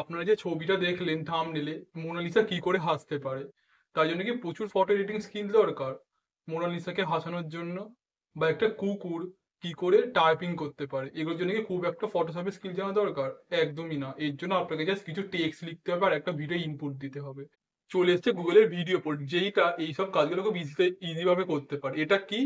আপনারা যে ছবিটা দেখলেন থাম নিলে মোনালিসা কি করে হাসতে পারে তাই জন্য কি প্রচুর ফটো এডিটিং স্কিল দরকার মোনালিসাকে হাসানোর জন্য বা একটা কুকুর কি করে টাইপিং করতে পারে এগুলোর জন্য কি খুব একটা ফটোশপের স্কিল জানা দরকার একদমই না এর জন্য আপনাকে জাস্ট কিছু টেক্সট লিখতে হবে আর একটা ভিডিও ইনপুট দিতে হবে চলে এসছে গুগলের ভিডিও পোর্ট যেইটা এইসব কাজগুলোকে ইজিতে ইজিভাবে করতে পারে এটা কি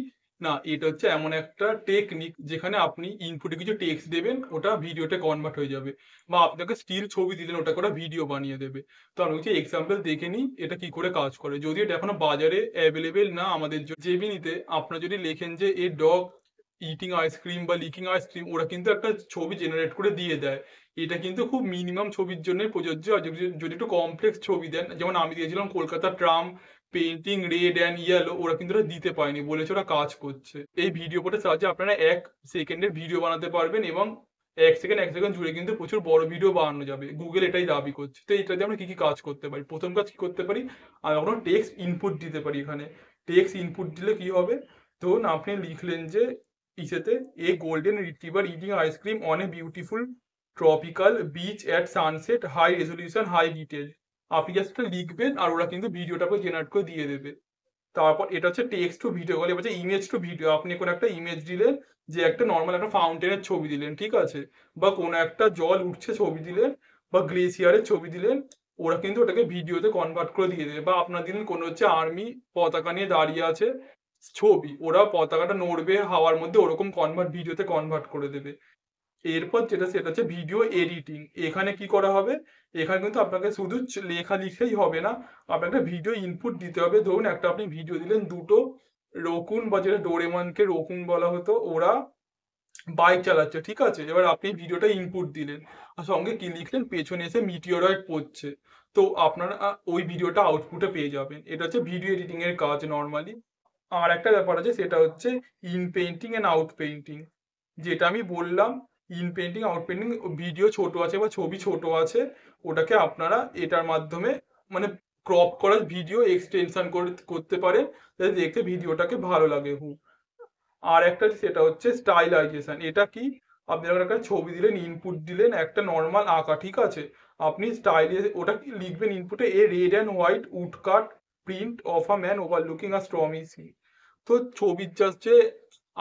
না এটা হচ্ছে এমন একটা টেকনিক যেখানে আপনি ইনপুটে কিছু টেক্সট দেবেন ওটা ভিডিওতে কনভার্ট হয়ে যাবে বা আপনাকে স্টিল ছবি দিলেন ওটা করে ভিডিও বানিয়ে দেবে তো আমি হচ্ছে এক্সাম্পল দেখে নিই এটা কি করে কাজ করে যদি এটা এখনো বাজারে অ্যাভেলেবেল না আমাদের জেবিনিতে আপনারা যদি লেখেন যে এ ডগ ইটিং আইসক্রিম বা লিকিং আইসক্রিম ওরা কিন্তু একটা ছবি জেনারেট করে দিয়ে দেয় এটা কিন্তু খুব মিনিমাম ছবির জন্য প্রযোজ্য যদি একটু কমপ্লেক্স ছবি দেন যেমন আমি দিয়েছিলাম Kolkata tram painting red and yellow ওরা কিন্তু ওরা দিতে পারেনি বলেছে ওরা কাজ করছে এই ভিডিও পটের সাহায্যে আপনারা এক সেকেন্ডের ভিডিও বানাতে পারবেন এবং এক সেকেন্ড এক সেকেন্ড জুড়ে কিন্তু প্রচুর বড় ভিডিও বানানো যাবে গুগল এটাই দাবি করছে তো এটা দিয়ে আমরা কি কি কাজ করতে পারি প্রথম কাজ কি করতে পারি আমি কোনো টেক্সট ইনপুট দিতে পারি এখানে টেক্সট ইনপুট দিলে কি হবে ধরুন আপনি লিখলেন যে ইসেতে a golden retriever eating ice cream on a beautiful tropical beach at sunset high resolution high detail আপনি জাস্ট একটা লিখবেন আর ওরা কিন্তু ভিডিওটাকে জেনারেট করে দিয়ে দেবে তারপর এটা হচ্ছে টেক্সট টু ভিডিও বলে এবার ইমেজ টু ভিডিও আপনি কোনো একটা ইমেজ দিলেন যে একটা নর্মাল একটা ফাউন্টেনের ছবি দিলেন ঠিক আছে বা কোনো একটা জল উঠছে ছবি দিলেন বা গ্লেসিয়ারের ছবি দিলেন ওরা কিন্তু ওটাকে ভিডিওতে কনভার্ট করে দিয়ে দেবে বা আপনার দিলেন কোনো হচ্ছে আর্মি পতাকা নিয়ে দাঁড়িয়ে আছে ছবি ওরা পতাকাটা নড়বে হাওয়ার মধ্যে ওরকম কনভার্ট ভিডিওতে কনভার্ট করে দেবে এরপর যেটা সেটা হচ্ছে ভিডিও এডিটিং এখানে কি করা হবে এখানে কিন্তু আপনাকে শুধু লেখা লিখেই হবে না আপনাকে ভিডিও ইনপুট দিতে হবে ধরুন একটা আপনি ভিডিও দিলেন দুটো রকুন বা যেটা ডোরেমনকে রকুন বলা হতো ওরা বাইক চালাচ্ছে ঠিক আছে এবার আপনি ভিডিওটা ইনপুট দিলেন আর সঙ্গে কি লিখলেন পেছনে এসে মিটিওরয়েড পড়ছে তো আপনারা ওই ভিডিওটা আউটপুটে পেয়ে যাবেন এটা হচ্ছে ভিডিও এডিটিং এর কাজ নর্মালি আর একটা ব্যাপার আছে সেটা হচ্ছে in painting and out painting যেটা আমি বললাম in painting out painting video ছোট আছে বা ছবি ছোট আছে ওটাকে আপনারা এটার মাধ্যমে মানে ক্রপ করার ভিডিও এক্সটেনশন করতে পারেন যাতে দেখতে ভিডিওটাকে ভালো লাগে হু আর একটা সেটা হচ্ছে স্টাইলাইজেশন এটা কি আপনি একটা ছবি দিলেন ইনপুট দিলেন একটা নর্মাল আঁকা ঠিক আছে আপনি স্টাইলে ওটা কি লিখবেন ইনপুটে a red and white wood cut print of a man overlooking a stormy sea তো ছবির জাস্ট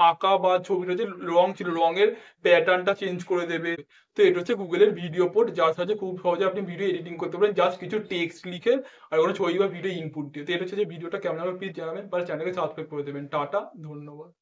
আঁকা বা ছবিটা যে রং ছিল রঙের প্যাটার্নটা চেঞ্জ করে দেবে তো এটা হচ্ছে গুগলের ভিডিও পোর্ট যার সাহায্যে খুব সহজে আপনি ভিডিও এডিটিং করতে পারেন জাস্ট কিছু টেক্সট লিখে আর কোনো ছবি বা ভিডিও ইনপুট দিয়ে তো এটা হচ্ছে যে ভিডিওটা কেমনভাবে প্লিজ জানাবেন বা চ্যানেলকে সাবস্ক্রাইব করে দেবেন টাটা ধন্যবাদ